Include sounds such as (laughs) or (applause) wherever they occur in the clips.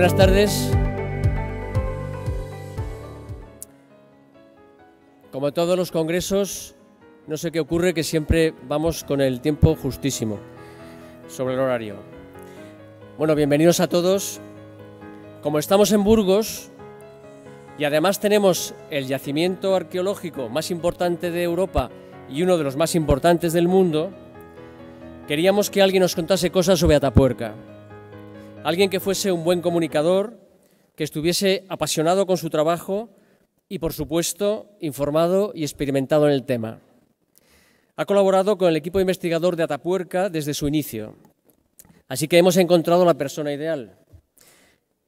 Buenas tardes. Como todos los congresos, no sé qué ocurre que siempre vamos con el tiempo justísimo sobre el horario. Bueno, bienvenidos a todos. Como estamos en Burgos y además tenemos el yacimiento arqueológico más importante de Europa y uno de los más importantes del mundo, queríamos que alguien nos contase cosas sobre Atapuerca alguien que fuese un buen comunicador, que estuviese apasionado con su trabajo y, por supuesto, informado y experimentado en el tema. Ha colaborado con el equipo investigador de Atapuerca desde su inicio, así que hemos encontrado la persona ideal.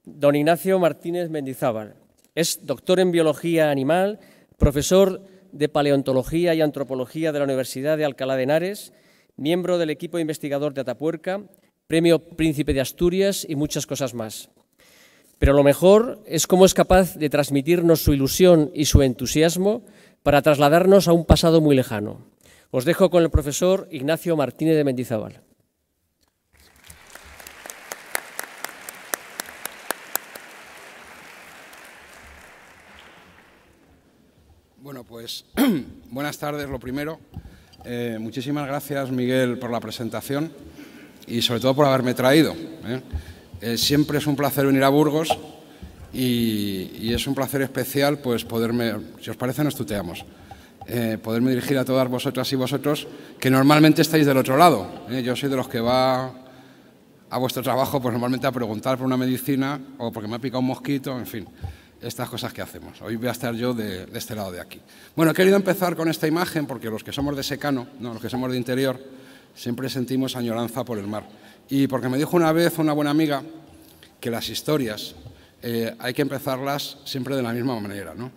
Don Ignacio Martínez Mendizábal es doctor en biología animal, profesor de paleontología y antropología de la Universidad de Alcalá de Henares, miembro del equipo investigador de Atapuerca premio Príncipe de Asturias y muchas cosas más. Pero lo mejor es cómo es capaz de transmitirnos su ilusión y su entusiasmo para trasladarnos a un pasado muy lejano. Os dejo con el profesor Ignacio Martínez de Mendizábal. Bueno, pues (clears throat) buenas tardes, lo primero. Eh, muchísimas gracias, Miguel, por la presentación y sobre todo por haberme traído. ¿eh? Eh, siempre es un placer venir a Burgos y, es un placer especial pues poderme, si os parece nos tuteamos, eh, poderme dirigir a todas vosotras y vosotros que normalmente estáis del otro lado. Yo soy de los que va a vuestro trabajo pues normalmente a preguntar por una medicina o porque me ha picado un mosquito, en fin, estas cosas que hacemos. Hoy voy a estar yo de, de este lado de aquí. Bueno, he querido empezar con esta imagen porque los que somos de secano, ¿no? los que somos de interior, siempre sentimos añoranza por el mar. Y porque me dijo una vez una buena amiga que las historias eh, hay que empezarlas siempre de la misma manera, ¿no?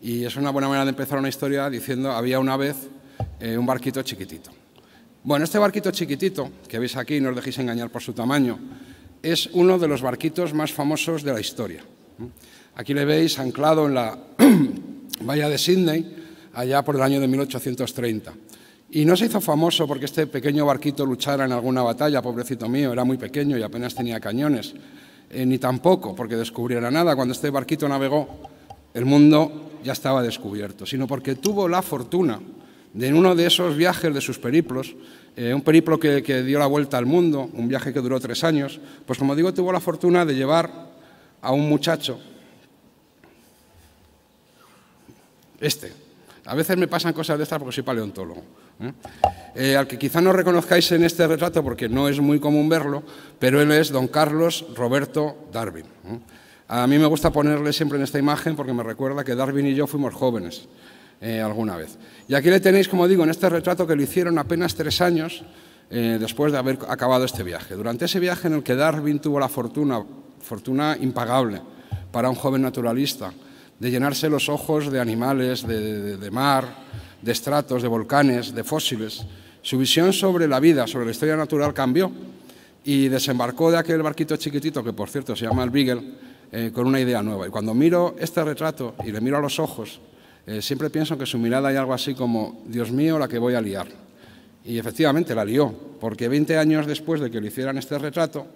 Y es una buena manera de empezar una historia diciendo, había una vez eh, un barquito chiquitito. Bueno, este barquito chiquitito, que veis aquí, no os dejéis engañar por su tamaño, es uno de los barquitos más famosos de la historia. Aquí le veis anclado en la bahía (clears throat) de Sydney, allá por el año de 1830. Y no se hizo famoso porque este pequeño barquito luchara en alguna batalla, pobrecito mío, era muy pequeño y apenas tenía cañones, eh, ni tampoco porque descubriera nada. Cuando este barquito navegó, el mundo ya estaba descubierto, sino porque tuvo la fortuna de en uno de esos viajes, de sus periplos, eh, un periplo que dio la vuelta al mundo, un viaje que duró tres años, pues como digo, tuvo la fortuna de llevar a un muchacho, este, a veces me pasan cosas de estas porque soy paleontólogo. ¿eh? Eh, al que quizá no reconozcáis en este retrato porque no es muy común verlo, pero él es don Carlos Roberto Darwin. ¿eh? A mí me gusta ponerle siempre en esta imagen porque me recuerda que Darwin y yo fuimos jóvenes alguna vez. Y aquí le tenéis, como digo, en este retrato que lo hicieron apenas tres años después de haber acabado este viaje. Durante ese viaje en el que Darwin tuvo la fortuna, fortuna impagable para un joven naturalista, de llenarse los ojos de animales, de, mar, de estratos, de volcanes, de fósiles. Su visión sobre la vida, sobre la historia natural cambió y desembarcó de aquel barquito chiquitito, que por cierto se llama el Beagle, eh, con una idea nueva. Y cuando miro este retrato y le miro a los ojos, eh, siempre pienso que su mirada hay algo así como, Dios mío, la que voy a liar. Y efectivamente la lió, porque 20 años después de que le hicieran este retrato,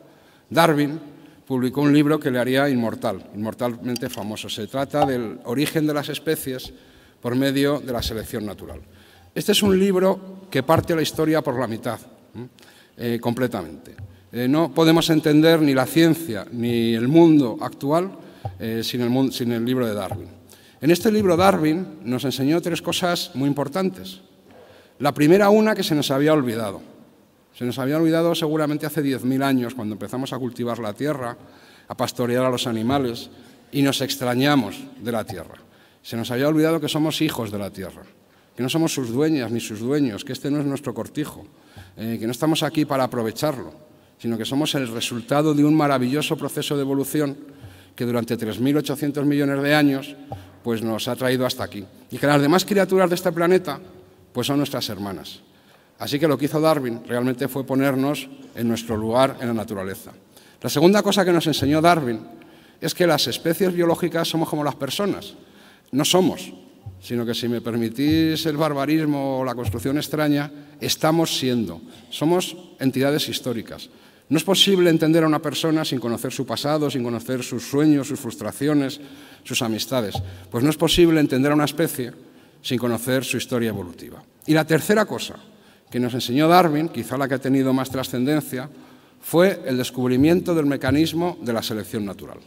Darwin publicó un libro que le haría inmortal, inmortalmente famoso. Se trata del origen de las especies por medio de la selección natural. Este es un libro que parte la historia por la mitad, eh, completamente. Eh, no podemos entender ni la ciencia ni el mundo actual eh, sin el libro de Darwin. En este libro Darwin nos enseñó tres cosas muy importantes. La primera una que se nos había olvidado, se nos había olvidado seguramente hace 10.000 años, cuando empezamos a cultivar la tierra, a pastorear a los animales, y nos extrañamos de la tierra. Se nos había olvidado que somos hijos de la tierra, que no somos sus dueñas ni sus dueños, que este no es nuestro cortijo, eh, que no estamos aquí para aprovecharlo, sino que somos el resultado de un maravilloso proceso de evolución que durante 3.800 millones de años pues nos ha traído hasta aquí. Y que las demás criaturas de este planeta pues son nuestras hermanas. Así que lo que hizo Darwin realmente fue ponernos en nuestro lugar en la naturaleza. La segunda cosa que nos enseñó Darwin es que las especies biológicas somos como las personas. No somos, sino que si me permitís el barbarismo o la construcción extraña, estamos siendo. Somos entidades históricas. No es posible entender a una persona sin conocer su pasado, sin conocer sus sueños, sus frustraciones, sus amistades. Pues no es posible entender a una especie sin conocer su historia evolutiva. Y la tercera cosa que nos enseñó Darwin, quizá la que ha tenido más trascendencia, fue el descubrimiento del mecanismo de la selección natural.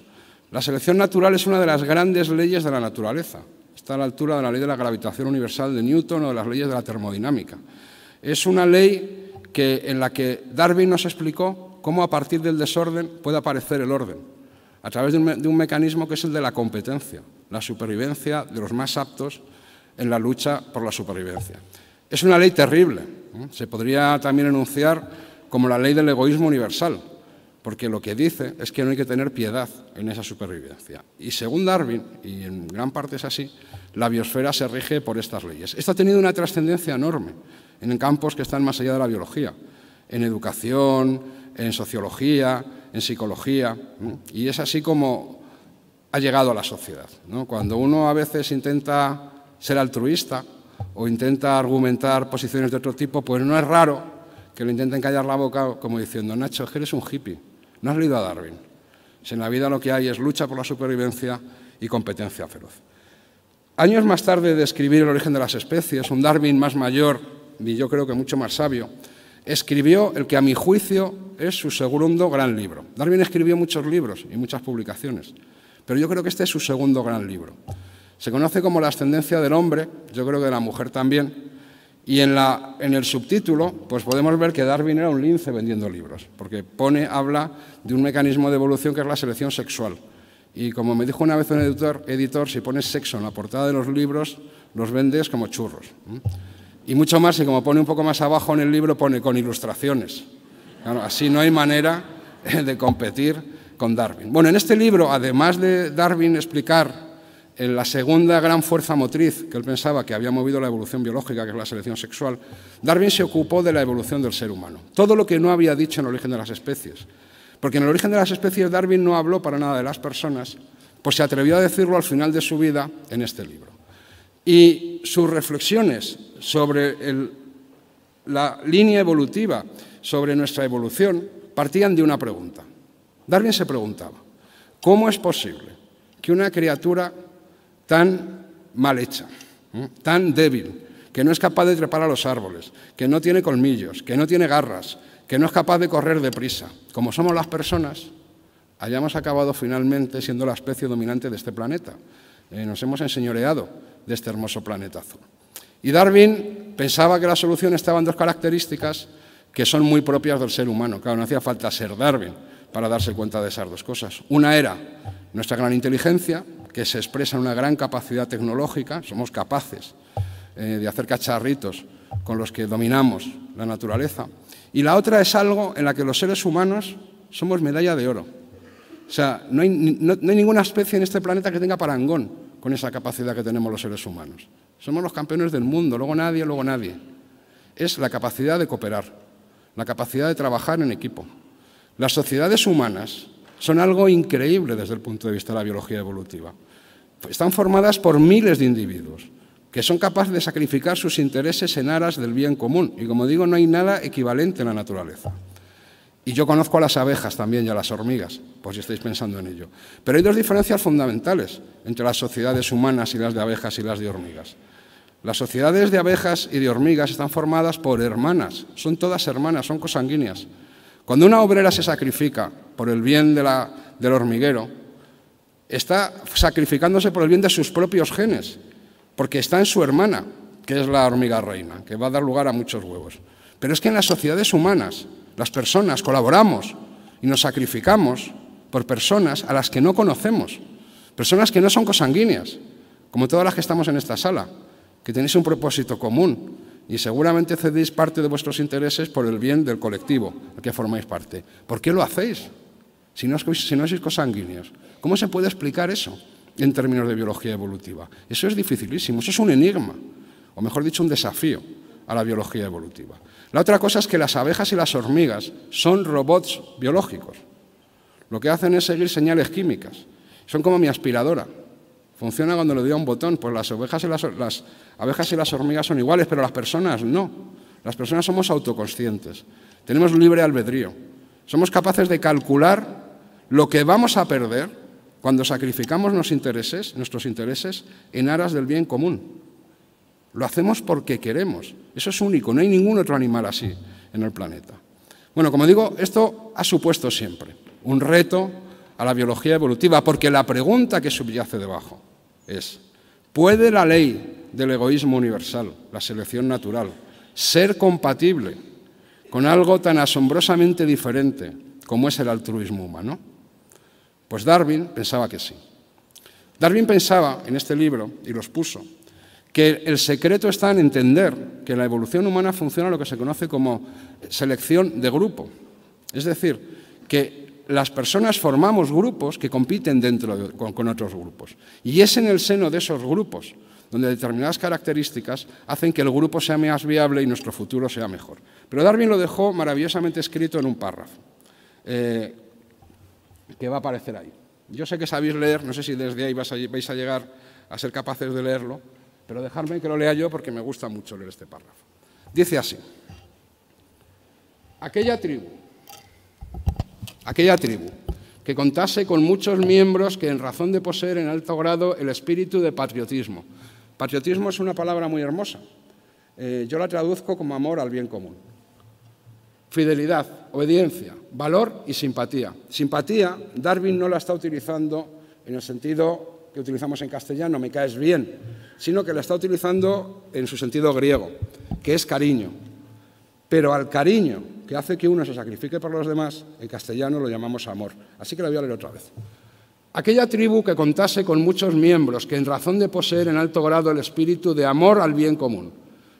La selección natural es una de las grandes leyes de la naturaleza. Está a la altura de la ley de la gravitación universal de Newton o de las leyes de la termodinámica. Es una ley que, en la que Darwin nos explicó cómo a partir del desorden puede aparecer el orden, a través de un mecanismo que es el de la competencia, la supervivencia de los más aptos en la lucha por la supervivencia. Es una ley terrible, ¿eh? Se podría también enunciar como la ley del egoísmo universal, porque lo que dice es que no hay que tener piedad en esa supervivencia. Y según Darwin, y en gran parte es así, la biosfera se rige por estas leyes. Esto ha tenido una trascendencia enorme en campos que están más allá de la biología, en educación, en sociología, en psicología, y es así como ha llegado a la sociedad. Cuando uno a veces intenta ser altruista, o intenta argumentar posiciones de otro tipo, pues no es raro que lo intenten callar la boca como diciendo, Nacho, es eres un hippie, no has leído a Darwin. Si en la vida lo que hay es lucha por la supervivencia y competencia feroz. Años más tarde de escribir El origen de las especies, un Darwin más mayor y yo creo que mucho más sabio, escribió el que a mi juicio es su segundo gran libro. Darwin escribió muchos libros y muchas publicaciones, pero yo creo que este es su segundo gran libro. Se conoce como la ascendencia del hombre, yo creo que de la mujer también, y en, la, en el subtítulo pues podemos ver que Darwin era un lince vendiendo libros, porque pone, habla de un mecanismo de evolución que es la selección sexual. Y como me dijo una vez un editor, editor si pones sexo en la portada de los libros, los vendes como churros. Y mucho más, si como pone un poco más abajo en el libro, pone con ilustraciones. así no hay manera eh, de competir con Darwin. Bueno, en este libro, además de Darwin explicar en la segunda gran fuerza motriz que él pensaba que había movido la evolución biológica, que es la selección sexual, Darwin se ocupó de la evolución del ser humano. Todo lo que no había dicho en el origen de las especies. Porque en el origen de las especies Darwin no habló para nada de las personas, pues se atrevió a decirlo al final de su vida en este libro. Y sus reflexiones sobre la línea evolutiva, sobre nuestra evolución, partían de una pregunta. Darwin se preguntaba, ¿cómo es posible que una criatura tan mal hecha, tan débil, que no es capaz de trepar a los árboles, que no tiene colmillos, que no tiene garras, que no es capaz de correr deprisa. Como somos las personas, hayamos acabado finalmente siendo la especie dominante de este planeta. Eh, nos hemos enseñoreado de este hermoso planeta azul. Y Darwin pensaba que la solución estaba en dos características que son muy propias del ser humano. Claro, no hacía falta ser Darwin para darse cuenta de esas dos cosas. Una era nuestra gran inteligencia que se expresa en una gran capacidad tecnológica, somos capaces eh, de hacer cacharritos con los que dominamos la naturaleza. Y la otra es algo en la que los seres humanos somos medalla de oro. O sea, no hay ninguna especie en este planeta que tenga parangón con esa capacidad que tenemos los seres humanos. Somos los campeones del mundo, luego nadie, luego nadie. Es la capacidad de cooperar, la capacidad de trabajar en equipo. Las sociedades humanas son algo increíble desde el punto de vista de la biología evolutiva están formadas por miles de individuos que son capaces de sacrificar sus intereses en aras del bien común. Y como digo, no hay nada equivalente en la naturaleza. Y yo conozco a las abejas también y a las hormigas, por si estáis pensando en ello. Pero hay dos diferencias fundamentales entre las sociedades humanas y las de abejas y las de hormigas. Las sociedades de abejas y de hormigas están formadas por hermanas, son todas hermanas, son cosanguíneas. Cuando una obrera se sacrifica por el bien de la, del hormiguero, Está sacrificándose por el bien de sus propios genes, porque está en su hermana, que es la hormiga reina, que va a dar lugar a muchos huevos. Pero es que en las sociedades humanas, las personas colaboramos y nos sacrificamos por personas a las que no conocemos, personas que no son cosanguíneas, como todas las que estamos en esta sala, que tenéis un propósito común y seguramente cedéis parte de vuestros intereses por el bien del colectivo al que formáis parte. ¿Por qué lo hacéis si no, sois cosanguíneos? ¿Cómo se puede explicar eso en términos de biología evolutiva? Eso es dificilísimo, eso es un enigma, o mejor dicho, un desafío a la biología evolutiva. La otra cosa es que las abejas y las hormigas son robots biológicos. Lo que hacen es seguir señales químicas. Son como mi aspiradora. Funciona cuando le doy a un botón. Pues las, y las, abejas y las hormigas son iguales, pero las personas no. Las personas somos autoconscientes. Tenemos libre albedrío. Somos capaces de calcular lo que vamos a perder cuando sacrificamos nuestros intereses, nuestros intereses en aras del bien común. Lo hacemos porque queremos. Eso es único, no hay ningún otro animal así en el planeta. Bueno, como digo, esto ha supuesto siempre un reto a la biología evolutiva, porque la pregunta que subyace debajo es, ¿puede la ley del egoísmo universal, la selección natural, ser compatible con algo tan asombrosamente diferente como es el altruismo humano? Pues Darwin pensaba que sí. Darwin pensaba en este libro, y los puso, que el secreto está en entender que la evolución humana funciona lo que se conoce como selección de grupo. Es decir, que las personas formamos grupos que compiten dentro con, otros grupos. Y es en el seno de esos grupos donde determinadas características hacen que el grupo sea más viable y nuestro futuro sea mejor. Pero Darwin lo dejó maravillosamente escrito en un párrafo. Eh, que va a aparecer ahí. Yo sé que sabéis leer, no sé si desde ahí vais a llegar a ser capaces de leerlo, pero dejadme que lo lea yo porque me gusta mucho leer este párrafo. Dice así, aquella tribu, aquella tribu que contase con muchos miembros que en razón de poseer en alto grado el espíritu de patriotismo. Patriotismo es una palabra muy hermosa. Eh, yo la traduzco como amor al bien común. Fidelidad, obediencia, valor y simpatía. Simpatía, Darwin no la está utilizando en el sentido que utilizamos en castellano, me caes bien, sino que la está utilizando en su sentido griego, que es cariño. Pero al cariño que hace que uno se sacrifique por los demás, en castellano lo llamamos amor. Así que la voy a leer otra vez. Aquella tribu que contase con muchos miembros que en razón de poseer en alto grado el espíritu de amor al bien común,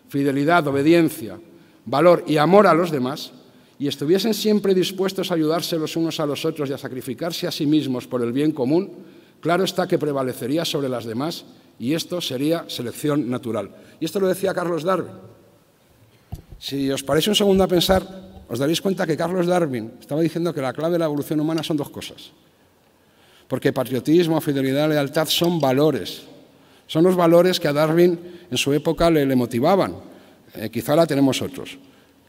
fidelidad, obediencia, valor y amor a los demás, y estuviesen siempre dispuestos a ayudarse los unos a los otros y a sacrificarse a sí mismos por el bien común, claro está que prevalecería sobre las demás y esto sería selección natural. Y esto lo decía Carlos Darwin. Si os parece un segundo a pensar, os daréis cuenta que Carlos Darwin estaba diciendo que la clave de la evolución humana son dos cosas. Porque patriotismo, fidelidad, lealtad son valores. Son los valores que a Darwin en su época le, motivaban. Eh, quizá la tenemos otros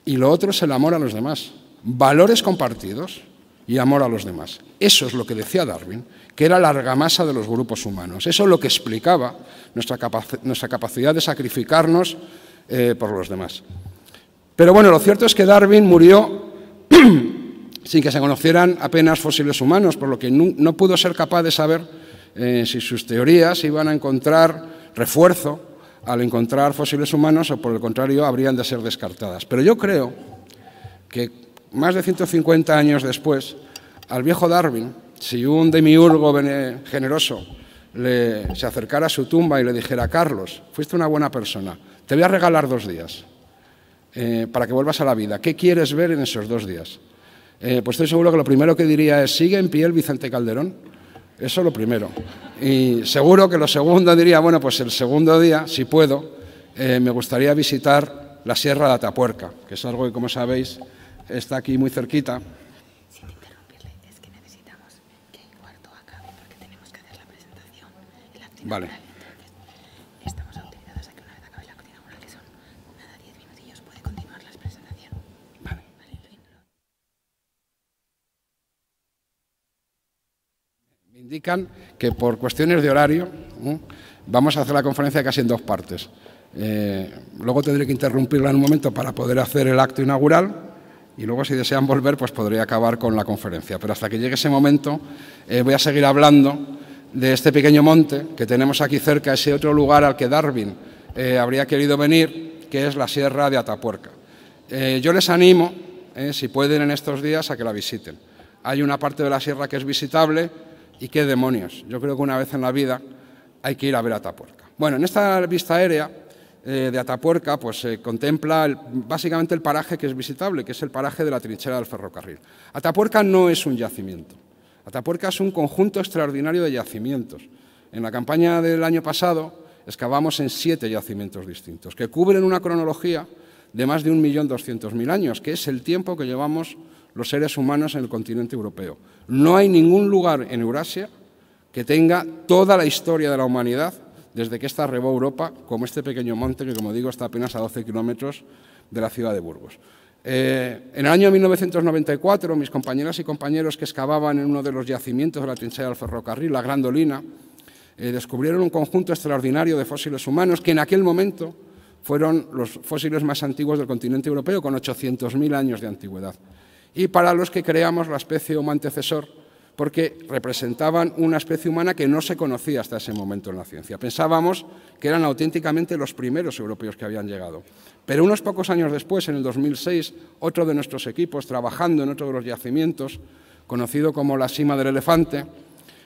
y lo otro es el amor a los demás. Valores compartidos y amor a los demás. Eso es lo que decía Darwin, que era la argamasa de los grupos humanos. Eso es lo que explicaba nuestra, nuestra capacidad de sacrificarnos eh, por los demás. Pero bueno, lo cierto es que Darwin murió (clears throat) sin que se conocieran apenas fósiles humanos, por lo que no, pudo ser capaz de saber eh, si sus teorías iban a encontrar refuerzo al encontrar fósiles humanos o por el contrario habrían de ser descartadas. Pero yo creo que más de 150 años después, al viejo Darwin, si un demiurgo generoso se acercara a su tumba y le dijera, Carlos, fuiste una buena persona, te voy a regalar dos días eh, para que vuelvas a la vida. ¿Qué quieres ver en esos dos días? Eh, pues estoy seguro que lo primero que diría es, ¿sigue en pie el Vicente Calderón? Eso es lo primero. Y seguro que lo segundo diría, bueno, pues el segundo día, si puedo, eh, me gustaría visitar la Sierra de Atapuerca, que es algo que, como sabéis, está aquí muy cerquita. Sin interrumpirle, es que necesitamos que el cuarto acabe porque tenemos que hacer la presentación. en la vale. Indican que por cuestiones de horario ¿eh? vamos a hacer la conferencia casi en dos partes. Eh, luego tendré que interrumpirla en un momento para poder hacer el acto inaugural y luego si desean volver pues podría acabar con la conferencia. Pero hasta que llegue ese momento eh, voy a seguir hablando de este pequeño monte que tenemos aquí cerca, ese otro lugar al que Darwin habría querido venir, que es la Sierra de Atapuerca. yo les animo, si pueden en estos días, a que la visiten. Hay una parte de la sierra que es visitable, y qué demonios. Yo creo que una vez en la vida hay que ir a ver Atapuerca. Bueno, en esta vista aérea eh, de Atapuerca pues se contempla básicamente el paraje que es visitable, que es el paraje de la trinchera del ferrocarril. Atapuerca no es un yacimiento. Atapuerca es un conjunto extraordinario de yacimientos. En la campaña del año pasado excavamos en siete yacimientos distintos, que cubren una cronología de más de 1.200.000 años, que es el tiempo que llevamos los seres humanos en el continente europeo. No hay ningún lugar en Eurasia que tenga toda la historia de la humanidad desde que esta rebó Europa, como este pequeño monte que, como digo, está apenas a 12 kilómetros de la ciudad de Burgos. Eh, en el año 1994, mis compañeras y compañeros que excavaban en uno de los yacimientos de la trinchera del ferrocarril, la Grandolina, eh, descubrieron un conjunto extraordinario de fósiles humanos que en aquel momento fueron los fósiles más antiguos del continente europeo, con 800.000 años de antigüedad y para los que creamos la especie homo antecesor, porque representaban una especie humana que no se conocía hasta ese momento en la ciencia. Pensábamos que eran auténticamente los primeros europeos que habían llegado. Pero unos pocos años después, en el 2006, otro de nuestros equipos, trabajando en otro de los yacimientos, conocido como la cima del elefante,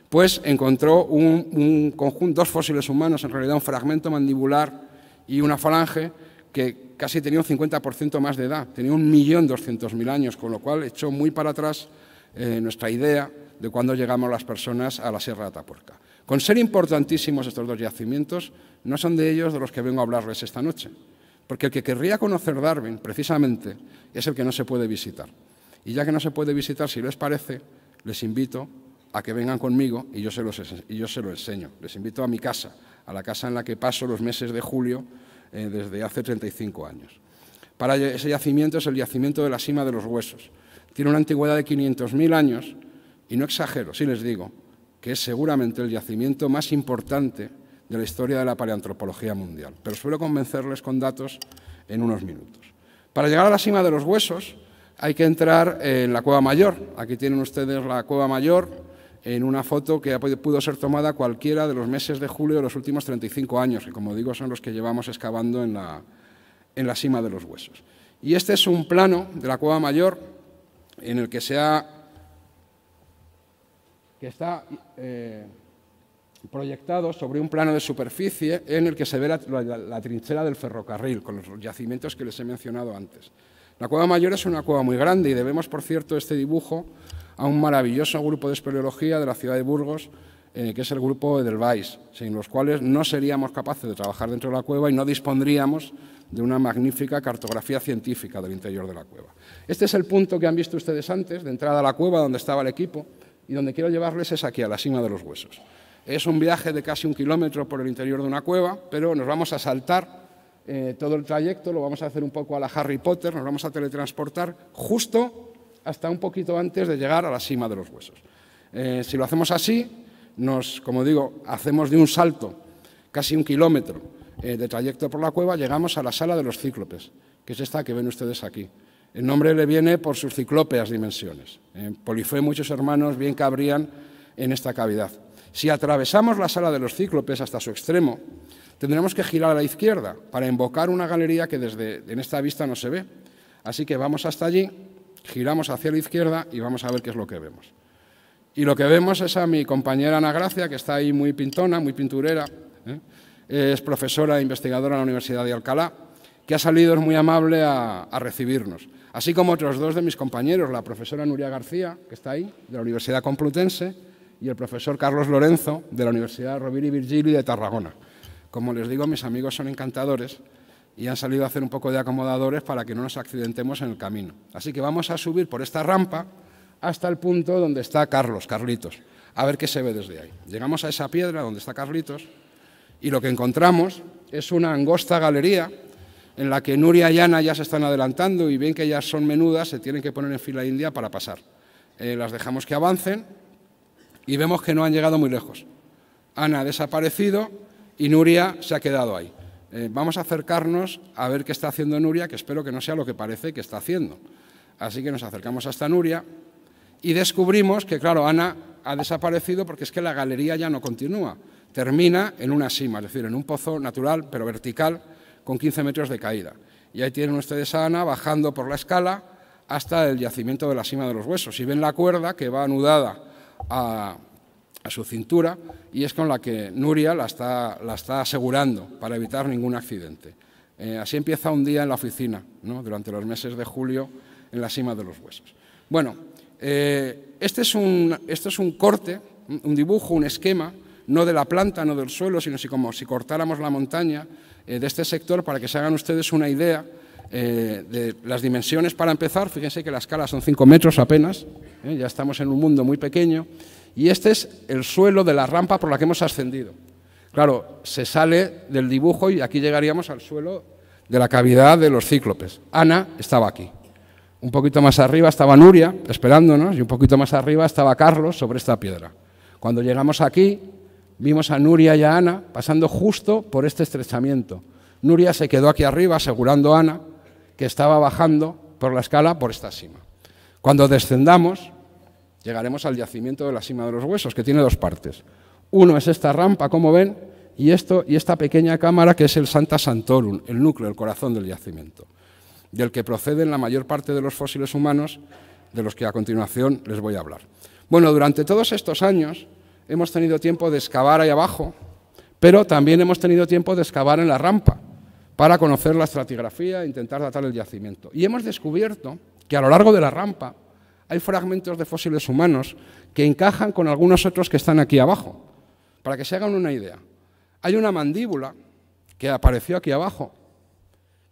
pues encontró un, un conjunto, dos fósiles humanos, en realidad un fragmento mandibular y una falange, que casi tenía un 50% más de edad, tenía un millón doscientos mil años, con lo cual echó muy para atrás eh, nuestra idea de cuándo llegamos las personas a la Sierra de Atapuerca. Con ser importantísimos estos dos yacimientos, no son de ellos de los que vengo a hablarles esta noche, porque el que querría conocer Darwin, precisamente, es el que no se puede visitar. Y ya que no se puede visitar, si les parece, les invito a que vengan conmigo y yo se, los, y yo se lo enseño. Les invito a mi casa, a la casa en la que paso los meses de julio eh, desde hace 35 años. Para ese yacimiento es el yacimiento de la cima de los huesos. Tiene una antigüedad de 500.000 años y no exagero si les digo que es seguramente el yacimiento más importante de la historia de la paleantropología mundial. Pero suelo convencerles con datos en unos minutos. Para llegar a la cima de los huesos hay que entrar en la cueva mayor. Aquí tienen ustedes la cueva mayor, en una foto que pudo ser tomada cualquiera de los meses de julio de los últimos 35 años, que como digo son los que llevamos excavando en la, cima de los huesos. Y este es un plano de la cueva mayor en el que se ha... está... Eh, proyectado sobre un plano de superficie en el que se ve la, trinchera del ferrocarril, con los yacimientos que les he mencionado antes. La cueva mayor es una cueva muy grande y debemos, por cierto, este dibujo a un maravilloso grupo de espeleología de la ciudad de Burgos, eh, que es el grupo Edelweiss, sin los cuales no seríamos capaces de trabajar dentro de la cueva y no dispondríamos de una magnífica cartografía científica del interior de la cueva. Este es el punto que han visto ustedes antes, de entrada a la cueva donde estaba el equipo, y donde quiero llevarles es aquí, a la cima de los huesos. Es un viaje de casi un kilómetro por el interior de una cueva, pero nos vamos a saltar eh, todo el trayecto, lo vamos a hacer un poco a la Harry Potter, nos vamos a teletransportar justo hasta un poquito antes de llegar a la cima de los huesos. Eh, si lo hacemos así, nos, como digo, hacemos de un salto casi un kilómetro eh, de trayecto por la cueva, llegamos a la sala de los cíclopes, que es esta que ven ustedes aquí. El nombre le viene por sus ciclópeas dimensiones. En eh, muchos hermanos bien cabrían en esta cavidad. Si atravesamos la sala de los cíclopes hasta su extremo, tendremos que girar a la izquierda para invocar una galería que desde en esta vista no se ve. Así que vamos hasta allí giramos hacia la izquierda y vamos a ver qué es lo que vemos. Y lo que vemos es a mi compañera Ana Gracia, que está ahí muy pintona, muy pinturera, ¿eh? es profesora e investigadora en la Universidad de Alcalá, que ha salido muy amable a, recibirnos, así como otros dos de mis compañeros, la profesora Nuria García, que está ahí, de la Universidad Complutense, y el profesor Carlos Lorenzo, de la Universidad Rovira y Virgilio de Tarragona. Como les digo, mis amigos son encantadores y han salido a hacer un poco de acomodadores para que no nos accidentemos en el camino. Así que vamos a subir por esta rampa hasta el punto donde está Carlos, Carlitos, a ver qué se ve desde ahí. Llegamos a esa piedra donde está Carlitos y lo que encontramos es una angosta galería en la que Nuria y Ana ya se están adelantando y bien que ellas son menudas, se tienen que poner en fila india para pasar. Eh, las dejamos que avancen y vemos que no han llegado muy lejos. Ana ha desaparecido y Nuria se ha quedado ahí. Eh, vamos a acercarnos a ver qué está haciendo Nuria, que espero que no sea lo que parece que está haciendo. Así que nos acercamos hasta Nuria y descubrimos que, claro, Ana ha desaparecido porque es que la galería ya no continúa. Termina en una sima, es decir, en un pozo natural, pero vertical, con 15 metros de caída. Y ahí tienen ustedes a Ana bajando por la escala hasta el yacimiento de la Sima de los huesos. Y ven la cuerda que va anudada a, a su cintura y es con la que Nuria la está, la está asegurando para evitar ningún accidente. Eh, así empieza un día en la oficina, durante los meses de julio, en la cima de los huesos. Bueno, eh, este, es un, es un corte, un dibujo, un esquema, no de la planta, no del suelo, sino si, como si cortáramos la montaña eh, de este sector para que se hagan ustedes una idea de las dimensiones para empezar, fíjense que la escala son 5 metros apenas, ya estamos en un mundo muy pequeño, y este es el suelo de la rampa por la que hemos ascendido. Claro, se sale del dibujo y aquí llegaríamos al suelo de la cavidad de los cíclopes. Ana estaba aquí. Un poquito más arriba estaba Nuria, esperándonos, y un poquito más arriba estaba Carlos sobre esta piedra. Cuando llegamos aquí, vimos a Nuria y a Ana pasando justo por este estrechamiento. Nuria se quedó aquí arriba asegurando a Ana que estaba bajando por la escala por esta cima. Cuando descendamos, llegaremos al yacimiento de la cima de los huesos, que tiene dos partes. Uno es esta rampa, como ven, y, esto, y esta pequeña cámara que es el Santa Santorum, el núcleo, el corazón del yacimiento, del que proceden la mayor parte de los fósiles humanos, de los que a continuación les voy a hablar. Bueno, durante todos estos años hemos tenido tiempo de excavar ahí abajo, pero también hemos tenido tiempo de excavar en la rampa para conocer la estratigrafía e intentar datar el yacimiento. Y hemos descubierto que a lo largo de la rampa hay fragmentos de fósiles humanos que encajan con algunos otros que están aquí abajo. Para que se hagan una idea, hay una mandíbula que apareció aquí abajo,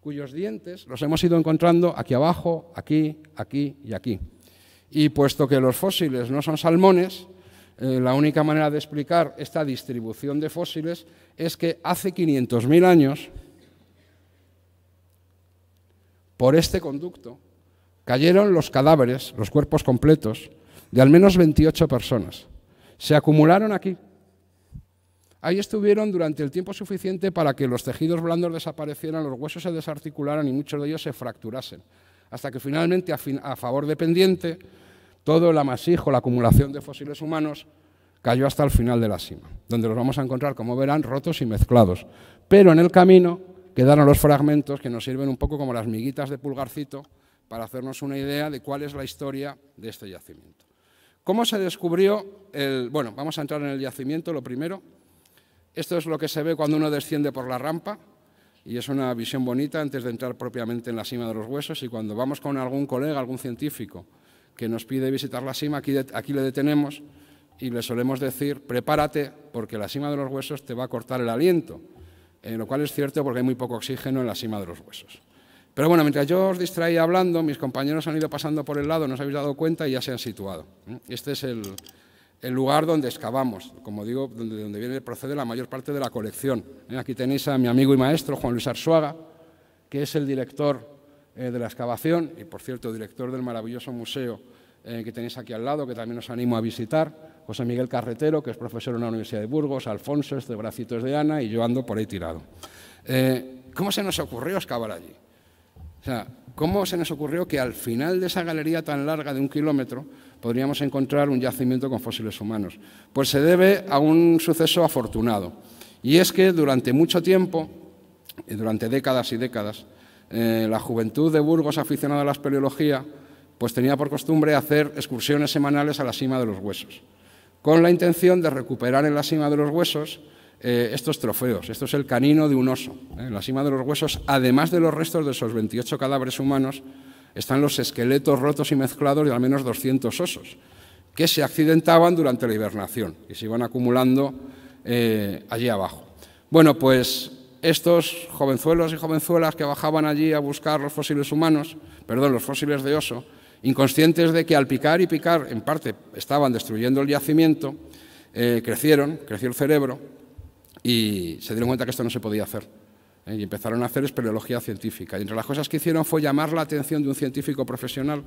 cuyos dientes los hemos ido encontrando aquí abajo, aquí, aquí y aquí. Y puesto que los fósiles no son salmones, eh, la única manera de explicar esta distribución de fósiles es que hace 500.000 años, por este conducto, Cayeron los cadáveres, los cuerpos completos, de al menos 28 personas. Se acumularon aquí. Ahí estuvieron durante el tiempo suficiente para que los tejidos blandos desaparecieran, los huesos se desarticularan y muchos de ellos se fracturasen, hasta que finalmente, a, favor de pendiente, todo el amasijo, la acumulación de fósiles humanos, cayó hasta el final de la cima, donde los vamos a encontrar, como verán, rotos y mezclados. Pero en el camino quedaron los fragmentos que nos sirven un poco como las miguitas de pulgarcito para hacernos una idea de cuál es la historia de este yacimiento. ¿Cómo se descubrió el...? Bueno, vamos a entrar en el yacimiento, lo primero. Esto es lo que se ve cuando uno desciende por la rampa y es una visión bonita antes de entrar propiamente en la cima de los huesos y cuando vamos con algún colega, algún científico que nos pide visitar la cima, aquí, le detenemos y le solemos decir, prepárate porque la cima de los huesos te va a cortar el aliento, en lo cual es cierto porque hay muy poco oxígeno en la cima de los huesos. Pero bueno, mientras yo os distraía hablando, mis compañeros han ido pasando por el lado, no os habéis dado cuenta y ya se han situado. ¿eh? Este es el, lugar donde excavamos, como digo, donde, viene, procede la mayor parte de la colección. ¿eh? Aquí tenéis a mi amigo y maestro Juan Luis Arzuaga, que es el director eh, de la excavación y, por cierto, director del maravilloso museo que tenéis aquí al lado, que también os animo a visitar, José Miguel Carretero, que es profesor en la Universidad de Burgos, Alfonso, este bracitos de Ana, y yo ando por ahí tirado. ¿Cómo se nos ocurrió excavar allí? O sea, ¿cómo se nos ocurrió que al final de esa galería tan larga de un kilómetro podríamos encontrar un yacimiento con fósiles humanos? Pues se debe a un suceso afortunado. Y es que durante mucho tiempo, durante décadas y décadas, eh, la juventud de Burgos aficionada a la espeleología pues tenía por costumbre hacer excursiones semanales a la cima de los huesos, con la intención de recuperar en la cima de los huesos eh, estos trofeos. Esto es el canino de un oso. En ¿eh? la cima de los huesos, además de los restos de esos 28 cadáveres humanos, están los esqueletos rotos y mezclados de al menos 200 osos, que se accidentaban durante la hibernación y se iban acumulando eh, allí abajo. Bueno, pues estos jovenzuelos y jovenzuelas que bajaban allí a buscar los fósiles humanos, perdón, los fósiles de oso, inconscientes de que al picar y picar, en parte, estaban destruyendo el yacimiento, crecieron, creció el cerebro, y se dieron cuenta que esto no se podía hacer. ¿eh? Y empezaron a hacer espeleología científica. Y entre las cosas que hicieron fue llamar la atención de un científico profesional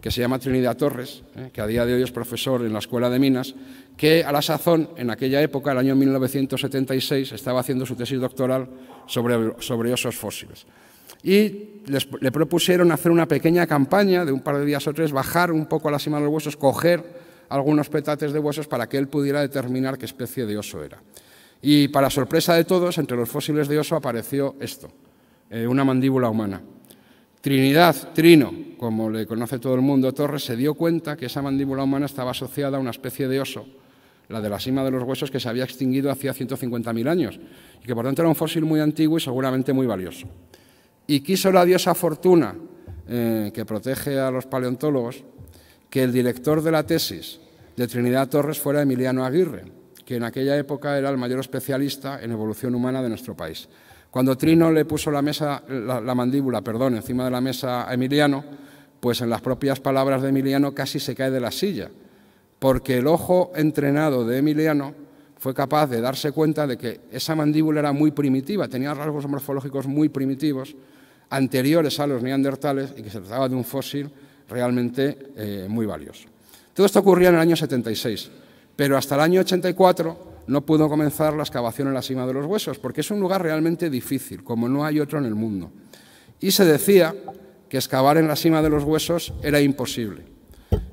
que se llama Trinidad Torres, ¿eh? que a día de hoy es profesor en la Escuela de Minas, que a la sazón, en aquella época, el año 1976, estaba haciendo su tesis doctoral sobre, osos fósiles. Y le propusieron hacer una pequeña campaña de un par de días o tres, bajar un poco a la cima de los huesos, coger algunos petates de huesos para que él pudiera determinar qué especie de oso era. Y para sorpresa de todos, entre los fósiles de oso apareció esto, eh, una mandíbula humana. Trinidad, Trino, como le conoce todo el mundo, Torres se dio cuenta que esa mandíbula humana estaba asociada a una especie de oso, la de la cima de los huesos que se había extinguido hacía 150.000 años, y que por tanto era un fósil muy antiguo y seguramente muy valioso. Y quiso la diosa Fortuna, eh, que protege a los paleontólogos, que el director de la tesis de Trinidad Torres fuera Emiliano Aguirre, que en aquella época era el mayor especialista en evolución humana de nuestro país. Cuando Trino le puso la, mesa, la, mandíbula perdón, encima de la mesa a Emiliano, pues en las propias palabras de Emiliano casi se cae de la silla, porque el ojo entrenado de Emiliano fue capaz de darse cuenta de que esa mandíbula era muy primitiva, tenía rasgos morfológicos muy primitivos, anteriores a los neandertales, y que se trataba de un fósil realmente eh, muy valioso. Todo esto ocurría en el año 76 pero hasta el año 84 no pudo comenzar la excavación en la cima de los huesos, porque es un lugar realmente difícil, como no hay otro en el mundo. Y se decía que excavar en la cima de los huesos era imposible.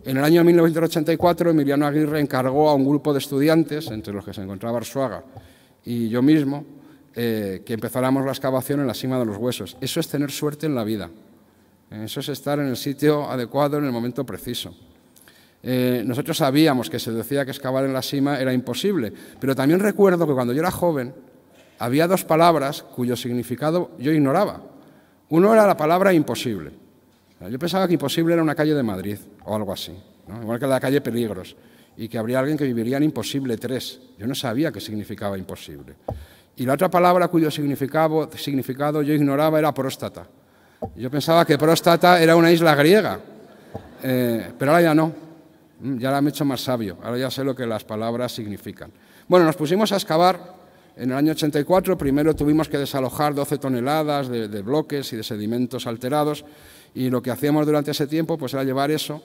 En el año 1984, Emiliano Aguirre encargó a un grupo de estudiantes, entre los que se encontraba Arsuaga y yo mismo, eh, que empezáramos la excavación en la cima de los huesos. Eso es tener suerte en la vida. Eso es estar en el sitio adecuado en el momento preciso. Eh, nosotros sabíamos que se decía que excavar en la cima era imposible, pero también recuerdo que cuando yo era joven había dos palabras cuyo significado yo ignoraba. Uno era la palabra imposible. Yo pensaba que imposible era una calle de Madrid o algo así, igual que la calle Peligros, y que habría alguien que viviría en Imposible 3. Yo no sabía qué significaba imposible. Y la otra palabra cuyo significado, yo ignoraba era próstata. Yo pensaba que próstata era una isla griega, eh, pero ahora ya no. Mm, ya la han hecho más sabio, ahora ya sé lo que las palabras significan. Bueno, nos pusimos a excavar en el año 84 primero tuvimos que desalojar 12 toneladas de, bloques y de sedimentos alterados y lo que hacíamos durante ese tiempo pues era llevar eso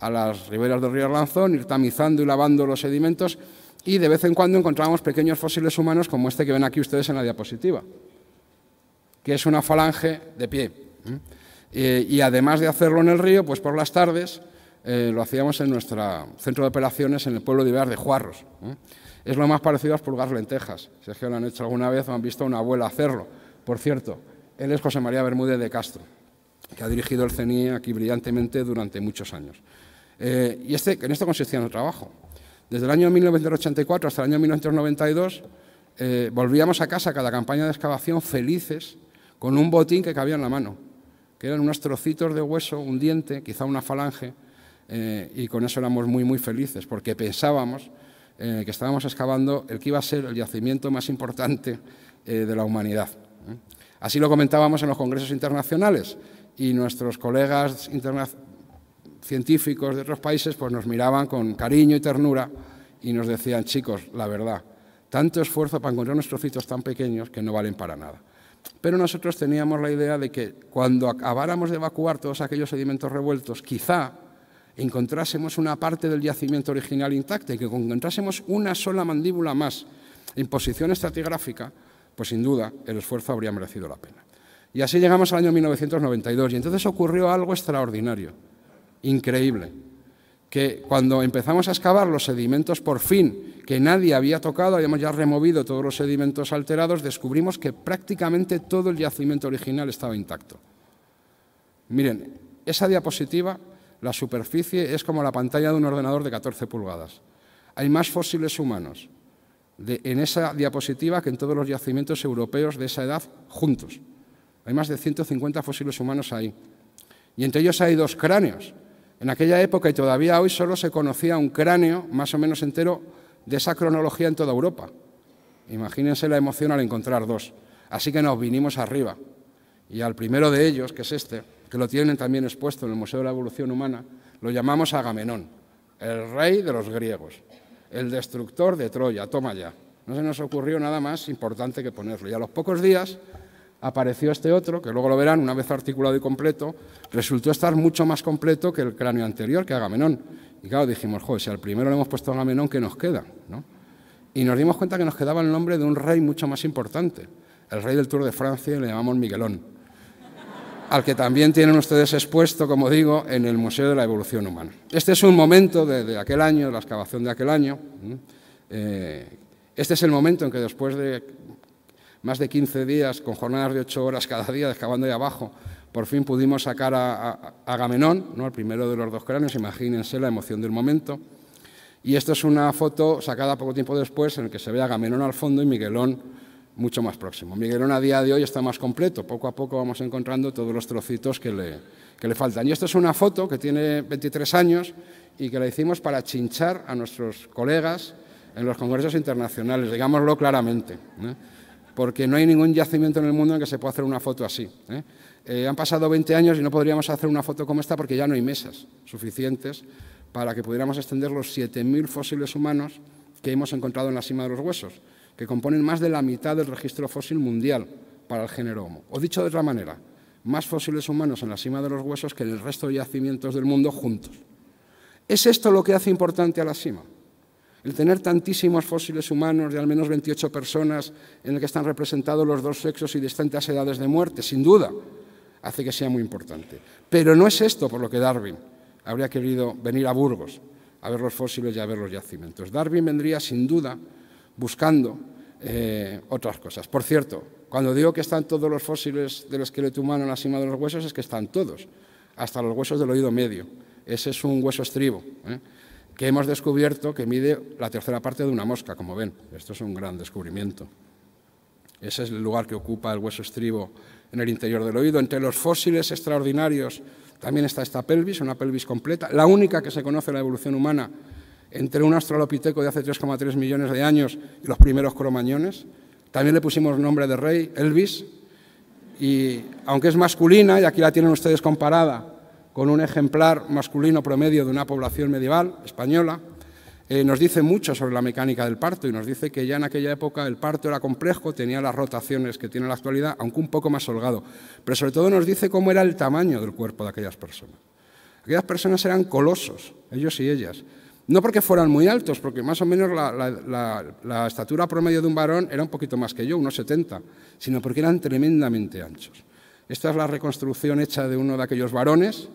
a las riberas del río Arlanzón, ir tamizando y lavando los sedimentos y de vez en cuando encontrábamos pequeños fósiles humanos como este que ven aquí ustedes en la diapositiva, que es una falange de pie. Eh, y además de hacerlo en el río, pues por las tardes eh, lo hacíamos en nuestro centro de operaciones en el pueblo de Ibar de Juarros. ¿eh? Es lo más parecido a pulgar lentejas. Si es que lo han hecho alguna vez o han visto a una abuela hacerlo. Por cierto, él es José María Bermúdez de Castro, que ha dirigido el CENI aquí brillantemente durante muchos años. Eh, y este, en esto consistía nuestro trabajo. Desde el año 1984 hasta el año 1992 volvíamos a casa cada campaña de excavación felices con un botín que cabía en la mano, que eran unos trocitos de hueso, un diente, quizá una falange, eh, y con eso éramos muy, muy felices, porque pensábamos eh, que estábamos excavando el que iba a ser el yacimiento más importante eh, de la humanidad. Así lo comentábamos en los congresos internacionales y nuestros colegas científicos de otros países pues nos miraban con cariño y ternura y nos decían, chicos, la verdad, tanto esfuerzo para encontrar nuestros trocitos tan pequeños que no valen para nada. Pero nosotros teníamos la idea de que cuando acabáramos de evacuar todos aquellos sedimentos revueltos, quizá encontrásemos una parte del yacimiento original intacta y que encontrásemos una sola mandíbula más en posición estratigráfica, pues sin duda el esfuerzo habría merecido la pena. Y así llegamos al año 1992 y entonces ocurrió algo extraordinario, increíble, que cuando empezamos a excavar los sedimentos por fin, que nadie había tocado, habíamos ya removido todos los sedimentos alterados, descubrimos que prácticamente todo el yacimiento original estaba intacto. Miren, esa diapositiva la superficie es como la pantalla de un ordenador de 14 pulgadas. Hay más fósiles humanos en esa diapositiva que en todos los yacimientos europeos de esa edad juntos. Hay más de 150 fósiles humanos ahí. Y entre ellos hay dos cráneos. En aquella época y todavía hoy solo se conocía un cráneo más o menos entero de esa cronología en toda Europa. Imagínense la emoción al encontrar dos. Así que nos vinimos arriba. Y al primero de ellos, que es este, que lo tienen también expuesto en el Museo de la Evolución Humana, lo llamamos Agamenón, el rey de los griegos, el destructor de Troya, toma ya. No se nos ocurrió nada más importante que ponerlo. Y a los pocos días apareció este otro, que luego lo verán una vez articulado y completo, resultó estar mucho más completo que el cráneo anterior, que Agamenón. Y claro, dijimos, joder, si al primero le hemos puesto Agamenón, ¿qué nos queda? Y nos dimos cuenta que nos quedaba el nombre de un rey mucho más importante, el rey del Tour de Francia, y le llamamos Miguelón al que también tienen ustedes expuesto, como digo, en el Museo de la Evolución Humana. Este es un momento de, aquel año, la excavación de aquel año. Eh, este es el momento en que después de más de 15 días, con jornadas de 8 horas cada día, excavando ahí abajo, por fin pudimos sacar a, Agamenón, ¿no? el primero de los dos cráneos, imagínense la emoción del momento. Y esto es una foto sacada poco tiempo después en la que se ve a Agamenón al fondo y Miguelón mucho más próximo. Miguelón a día de hoy está más completo, poco a poco vamos encontrando todos los trocitos que le, le faltan. Y esto es una foto que tiene 23 años y que la hicimos para chinchar a nuestros colegas en los congresos internacionales, digámoslo claramente, ¿eh? porque no hay ningún yacimiento en el mundo en que se pueda hacer una foto así. ¿eh? Eh, han pasado 20 años y no podríamos hacer una foto como esta porque ya no hay mesas suficientes para que pudiéramos extender los 7.000 fósiles humanos que hemos encontrado en la cima de los huesos que componen más de la mitad del registro fósil mundial para el género Homo. O dicho de otra manera, más fósiles humanos en la cima de los huesos que en el resto de yacimientos del mundo juntos. ¿Es esto lo que hace importante a la cima? El tener tantísimos fósiles humanos de al menos 28 personas en el que están representados los dos sexos y distintas edades de muerte, sin duda, hace que sea muy importante. Pero no es esto por lo que Darwin habría querido venir a Burgos a ver los fósiles y a ver los yacimientos. Darwin vendría sin duda buscando eh, otras cosas. Por cierto, cuando digo que están todos los fósiles del esqueleto humano en la cima de los huesos, es que están todos, hasta los huesos del oído medio. Ese es un hueso estribo, ¿eh? que hemos descubierto que mide la tercera parte de una mosca, como ven. Esto es un gran descubrimiento. Ese es el lugar que ocupa el hueso estribo en el interior del oído. Entre los fósiles extraordinarios también está esta pelvis, una pelvis completa, la única que se conoce en la evolución humana entre un australopiteco de hace 3,3 millones de años y los primeros cromañones. También le pusimos nombre de rey, Elvis, y aunque es masculina, y aquí la tienen ustedes comparada con un ejemplar masculino promedio de una población medieval española, eh, nos dice mucho sobre la mecánica del parto y nos dice que ya en aquella época el parto era complejo, tenía las rotaciones que tiene la actualidad, aunque un poco más holgado, pero sobre todo nos dice cómo era el tamaño del cuerpo de aquellas personas. Aquellas personas eran colosos, ellos y ellas. No porque fueran muy altos, porque más o menos la, estatura promedio de un varón era un poquito más que yo, unos 70, sino porque eran tremendamente anchos. Esta es la reconstrucción hecha de uno de aquellos varones.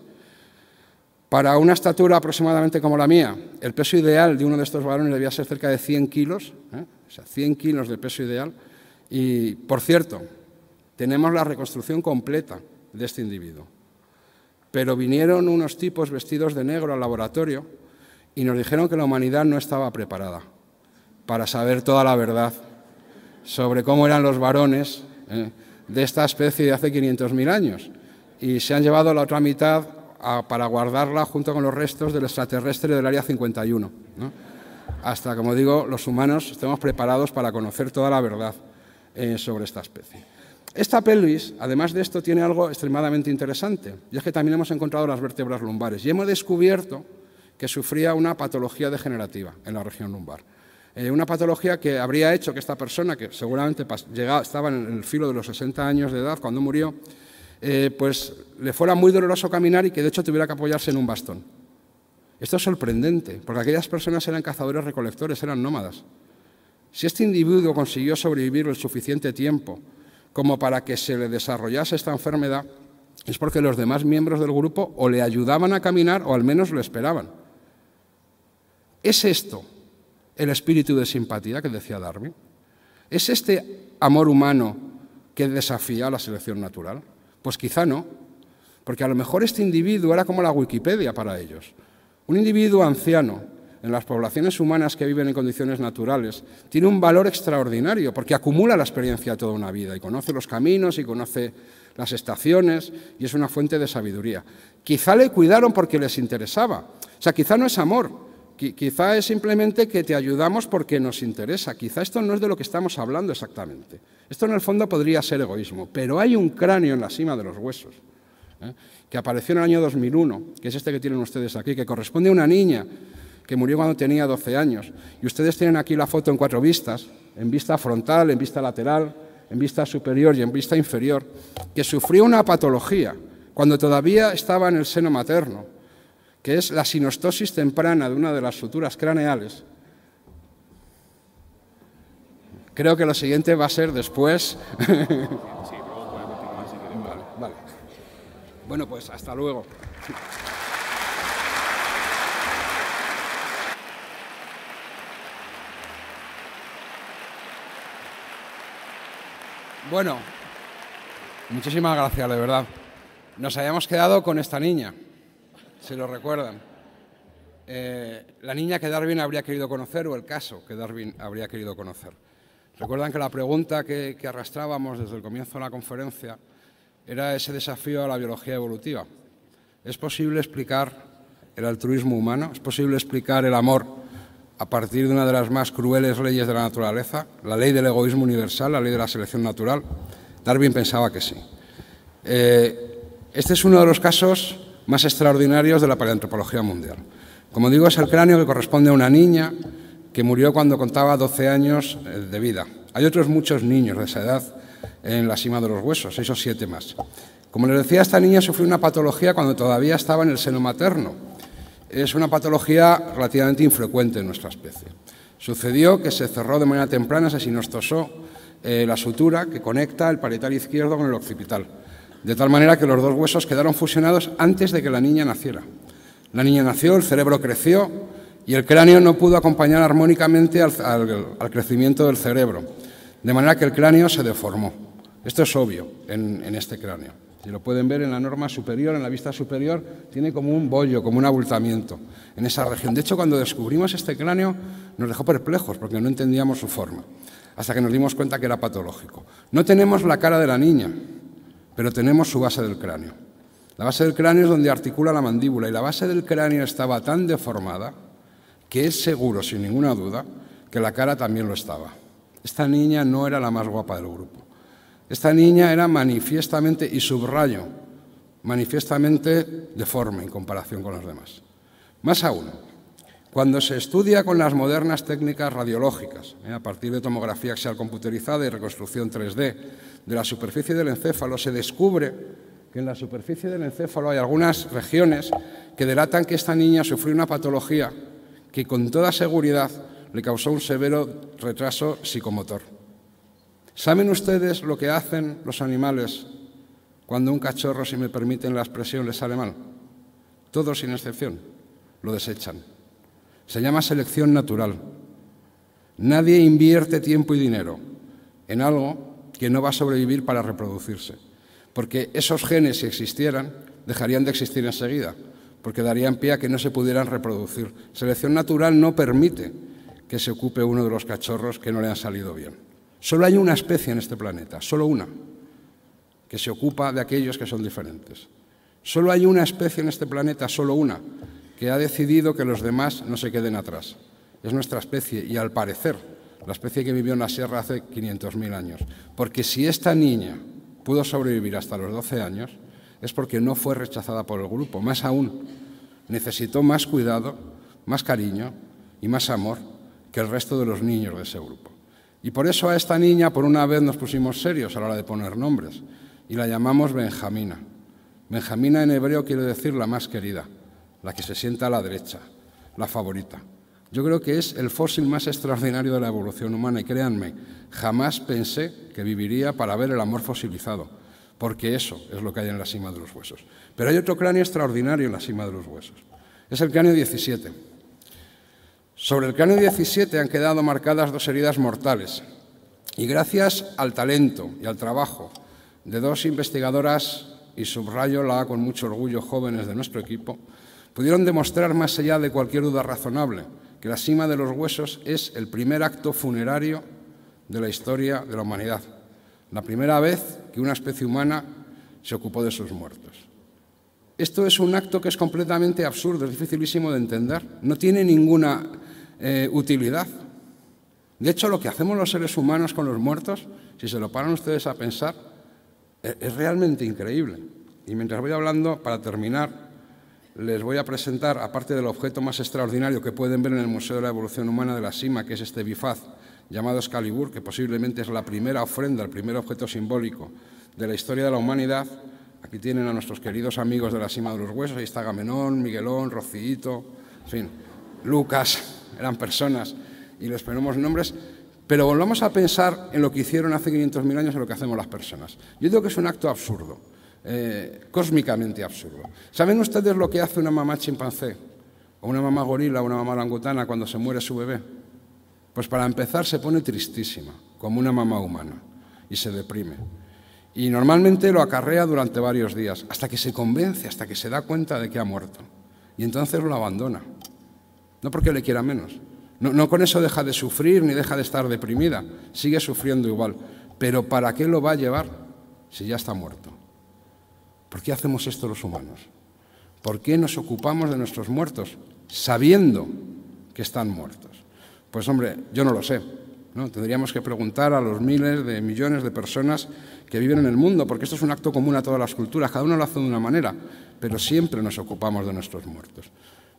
Para una estatura aproximadamente como la mía, el peso ideal de uno de estos varones debía ser cerca de 100 kilos, ¿eh? o sea, 100 kilos de peso ideal. Y, por cierto, tenemos la reconstrucción completa de este individuo. Pero vinieron unos tipos vestidos de negro al laboratorio y nos dijeron que la humanidad no estaba preparada para saber toda la verdad sobre cómo eran los varones eh, de esta especie de hace 500.000 años. Y se han llevado la otra mitad para guardarla junto con los restos del extraterrestre del Área 51. Hasta, como digo, los humanos estemos preparados para conocer toda la verdad eh, sobre esta especie. Esta pelvis, además de esto, tiene algo extremadamente interesante, y es que también hemos encontrado las vértebras lumbares. Y hemos descubierto que sufría una patología degenerativa en la región lumbar. Eh, una patología que habría hecho que esta persona, que seguramente estaba en el filo de los 60 años de edad cuando murió, eh, pues le fuera muy doloroso caminar y que de hecho tuviera que apoyarse en un bastón. Esto es sorprendente, porque aquellas personas eran cazadores recolectores, eran nómadas. Si este individuo consiguió sobrevivir el suficiente tiempo como para que se le desarrollase esta enfermedad, es porque los demás miembros del grupo o le ayudaban a caminar o al menos lo esperaban. ¿Es esto el espíritu de simpatía que decía Darwin? ¿Es este amor humano que desafía a la selección natural? Pues quizá no, porque a lo mejor este individuo era como la Wikipedia para ellos. Un individuo anciano en las poblaciones humanas que viven en condiciones naturales tiene un valor extraordinario porque acumula la experiencia de toda una vida y conoce los caminos y conoce las estaciones y es una fuente de sabiduría. Quizá le cuidaron porque les interesaba. O sea, quizá no es amor, Quizá es simplemente que te ayudamos porque nos interesa. Quizá esto no es de lo que estamos hablando exactamente. Esto en el fondo podría ser egoísmo, pero hay un cráneo en la cima de los huesos ¿eh? que apareció en el año 2001, que es este que tienen ustedes aquí, que corresponde a una niña que murió cuando tenía 12 años. Y ustedes tienen aquí la foto en cuatro vistas, en vista frontal, en vista lateral, en vista superior y en vista inferior, que sufrió una patología cuando todavía estaba en el seno materno que es la sinostosis temprana de una de las suturas craneales, creo que lo siguiente va a ser después. (laughs) vale, vale. Bueno, pues hasta luego. Bueno, muchísimas gracias, de verdad. Nos habíamos quedado con esta niña se lo recuerdan. Eh, la niña que Darwin habría querido conocer o el caso que Darwin habría querido conocer. Recuerdan que la pregunta que, arrastrábamos desde el comienzo de la conferencia era ese desafío a la biología evolutiva. ¿Es posible explicar el altruismo humano? ¿Es posible explicar el amor a partir de una de las más crueles leyes de la naturaleza, la ley del egoísmo universal, la ley de la selección natural? Darwin pensaba que sí. Eh, este es uno de los casos más extraordinarios de la paleoantropología mundial. Como digo, es el cráneo que corresponde a una niña que murió cuando contaba 12 años eh, de vida. Hay otros muchos niños de esa edad en la cima de los huesos, esos o siete más. Como les decía, esta niña sufrió una patología cuando todavía estaba en el seno materno. Es una patología relativamente infrecuente en nuestra especie. Sucedió que se cerró de manera temprana, se sinostosó eh, la sutura que conecta el parietal izquierdo con el occipital de tal manera que los dos huesos quedaron fusionados antes de que la niña naciera. La niña nació, el cerebro creció y el cráneo no pudo acompañar armónicamente al, crecimiento del cerebro, de manera que el cráneo se deformó. Esto es obvio en, en este cráneo. Si lo pueden ver en la norma superior, en la vista superior, tiene como un bollo, como un abultamiento en esa región. De hecho, cuando descubrimos este cráneo nos dejó perplejos porque no entendíamos su forma, hasta que nos dimos cuenta que era patológico. No tenemos la cara de la niña, pero tenemos su base del cráneo. La base del cráneo es donde articula la mandíbula y la base del cráneo estaba tan deformada que es seguro, sin ninguna duda, que la cara también lo estaba. Esta niña no era la más guapa del grupo. Esta niña era manifiestamente, y subrayo, manifiestamente deforme en comparación con los demás. Más aún, cuando se estudia con las modernas técnicas radiológicas, ¿eh? a partir de tomografía axial computerizada y reconstrucción 3D de la superficie del encéfalo, se descubre que en la superficie del encéfalo hay algunas regiones que delatan que esta niña sufrió una patología que con toda seguridad le causó un severo retraso psicomotor. ¿Saben ustedes lo que hacen los animales cuando un cachorro, si me permiten la expresión, le sale mal? Todos sin excepción, lo desechan. Se llama selección natural. Nadie invierte tiempo y dinero en algo que no va a sobrevivir para reproducirse, porque esos genes, si existieran, dejarían de existir enseguida, porque darían pie a que no se pudieran reproducir. Selección natural no permite que se ocupe uno de los cachorros que no le han salido bien. Solo hay una especie en este planeta, solo una, que se ocupa de aquellos que son diferentes. Solo hay una especie en este planeta, solo una, que ha decidido que los demás no se queden atrás. Es nuestra especie y al parecer la especie que vivió en la sierra hace 500.000 años. Porque si esta niña pudo sobrevivir hasta los 12 años, es porque no fue rechazada por el grupo. Más aún, necesitó más cuidado, más cariño y más amor que el resto de los niños de ese grupo. Y por eso a esta niña, por una vez, nos pusimos serios a la hora de poner nombres y la llamamos Benjamina. Benjamina en hebreo quiere decir la más querida la que se sienta a la derecha, la favorita. Yo creo que es el fósil más extraordinario de la evolución humana y créanme, jamás pensé que viviría para ver el amor fosilizado, porque eso es lo que hay en la cima de los huesos. Pero hay otro cráneo extraordinario en la cima de los huesos. Es el cráneo 17. Sobre el cráneo 17 han quedado marcadas dos heridas mortales y gracias al talento y al trabajo de dos investigadoras, y subrayo la con mucho orgullo jóvenes de nuestro equipo, pudieron demostrar más allá de cualquier duda razonable que la cima de los huesos es el primer acto funerario de la historia de la humanidad, la primera vez que una especie humana se ocupó de sus muertos. Esto es un acto que es completamente absurdo, es dificilísimo de entender, no tiene ninguna eh, utilidad. De hecho, lo que hacemos los seres humanos con los muertos, si se lo paran ustedes a pensar, e-, es realmente increíble. Y mientras voy hablando, para terminar, les voy a presentar, aparte del objeto más extraordinario que pueden ver en el Museo de la Evolución Humana de la Sima, que es este bifaz llamado Excalibur, que posiblemente es la primera ofrenda, el primer objeto simbólico de la historia de la humanidad. Aquí tienen a nuestros queridos amigos de la Sima de los Huesos, ahí está Gamenón, Miguelón, Rocillito, fin, Lucas, eran personas y les ponemos nombres, pero volvamos a pensar en lo que hicieron hace 500.000 años en lo que hacemos las personas. Yo digo que es un acto absurdo. Eh, cósmicamente absurdo. ¿Saben ustedes lo que hace una mamá chimpancé o una mamá gorila o una mamá orangutana cuando se muere su bebé? Pues para empezar se pone tristísima, como una mamá humana, y se deprime. Y normalmente lo acarrea durante varios días, hasta que se convence, hasta que se da cuenta de que ha muerto. Y entonces lo abandona. No porque le quiera menos. no con eso deja de sufrir ni deja de estar deprimida. Sigue sufriendo igual. Pero ¿para qué lo va a llevar si ya está muerto? ¿Por qué hacemos esto los humanos? ¿Por qué nos ocupamos de nuestros muertos sabiendo que están muertos? Pues hombre, yo no lo sé. Tendríamos que preguntar a los miles de millones de personas que viven en el mundo, porque esto es un acto común a todas las culturas, cada uno lo hace de una manera, pero siempre nos ocupamos de nuestros muertos.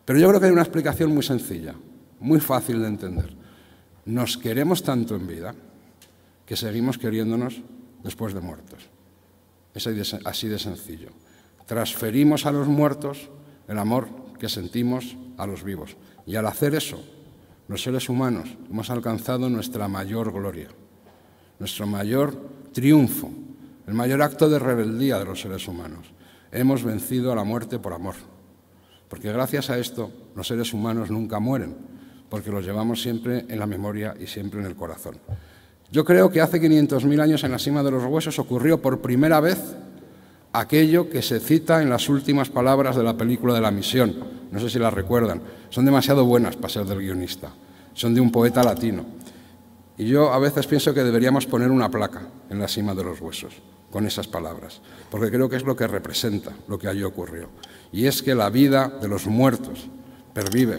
Pero yo creo que hay una explicación muy sencilla, muy fácil de entender. Nos queremos tanto en vida que seguimos queriéndonos después de muertos. Es así de sencillo. Transferimos a los muertos el amor que sentimos a los vivos. Y al hacer eso, los seres humanos hemos alcanzado nuestra mayor gloria, nuestro mayor triunfo, el mayor acto de rebeldía de los seres humanos. Hemos vencido a la muerte por amor. Porque gracias a esto los seres humanos nunca mueren, porque los llevamos siempre en la memoria y siempre en el corazón. Yo creo que hace 500.000 años en la cima de los huesos ocurrió por primera vez aquello que se cita en las últimas palabras de la película de la misión. No sé si la recuerdan. Son demasiado buenas para ser del guionista. Son de un poeta latino. Y yo a veces pienso que deberíamos poner una placa en la cima de los huesos con esas palabras, porque creo que es lo que representa lo que allí ocurrió. Y es que la vida de los muertos pervive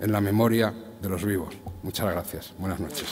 en la memoria de los vivos. Muchas gracias. Buenas noches.